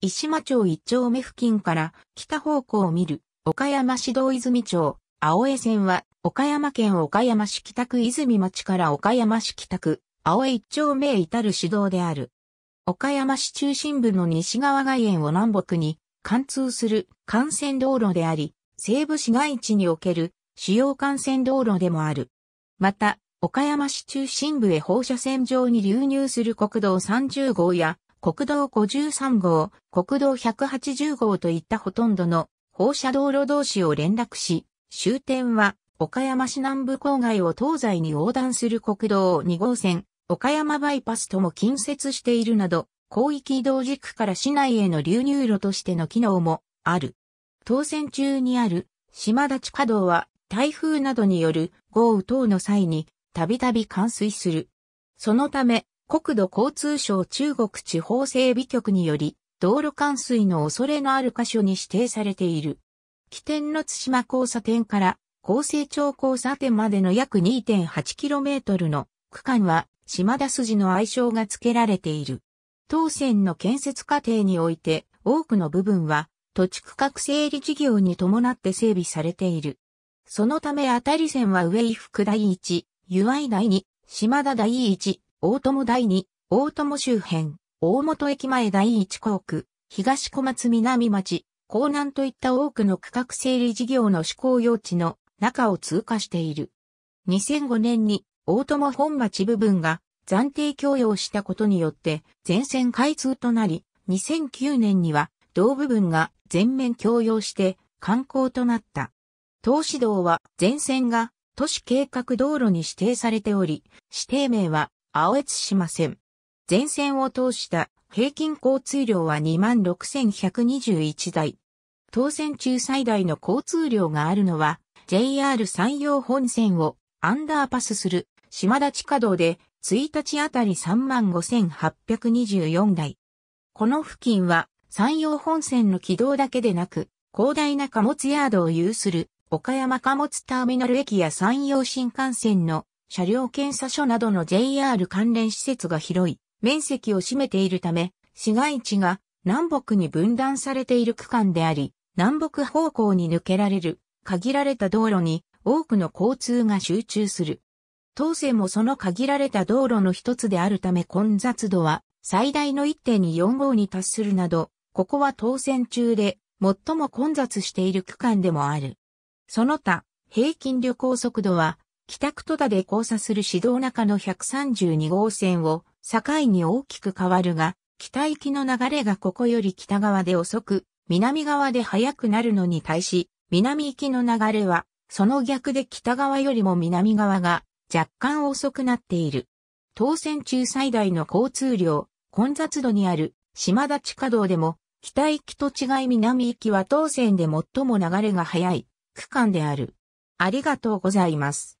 石間町一丁目付近から北方向を見る岡山市道泉町、青江線は岡山県岡山市北区泉町から岡山市北区、青江一丁目へ至る市道である。岡山市中心部の西側外縁を南北に貫通する幹線道路であり、西部市街地における主要幹線道路でもある。また、岡山市中心部へ放射線上に流入する国道30号や国道53号、国道180号といったほとんどの放射道路同士を連絡し、終点は岡山市南部郊外を東西に横断する国道2号線、岡山バイパスとも近接しているなど、広域移動軸から市内への流入路としての機能もある。当選中にある島立稼働は台風などによる豪雨等の際にたびたび冠水する。そのため国土交通省中国地方整備局により、道路冠水の恐れのある箇所に指定されている。起点の津島交差点から、厚生町交差点までの約 2.8km の区間は、島田筋の愛称が付けられている。当線の建設過程において、多くの部分は、土地区画整理事業に伴って整備されている。そのためあたり線は上伊福第一、湯合第二、島田第一、大友第二、大友周辺、大本駅前第一校区、東小松南町、港南といった多くの区画整理事業の施行用地の中を通過している。2005年に大友本町部分が暫定供用したことによって全線開通となり、2009年には同部分が全面供用して観光となった。東市道は全線が都市計画道路に指定されており、指定名は青越しません。全線を通した平均交通量は26,121台。当線中最大の交通量があるのは JR 山陽本線をアンダーパスする島立地下道で1日あたり35,824台。この付近は山陽本線の軌道だけでなく広大な貨物ヤードを有する岡山貨物ターミナル駅や山陽新幹線の車両検査所などの JR 関連施設が広い面積を占めているため、市街地が南北に分断されている区間であり、南北方向に抜けられる限られた道路に多くの交通が集中する。当線もその限られた道路の一つであるため混雑度は最大の1.45に達するなど、ここは当線中で最も混雑している区間でもある。その他、平均旅行速度は北区戸田で交差する市道中の132号線を境に大きく変わるが、北行きの流れがここより北側で遅く、南側で速くなるのに対し、南行きの流れは、その逆で北側よりも南側が若干遅くなっている。当選中最大の交通量、混雑度にある島田地下道でも、北行きと違い南行きは当選で最も流れが速い区間である。ありがとうございます。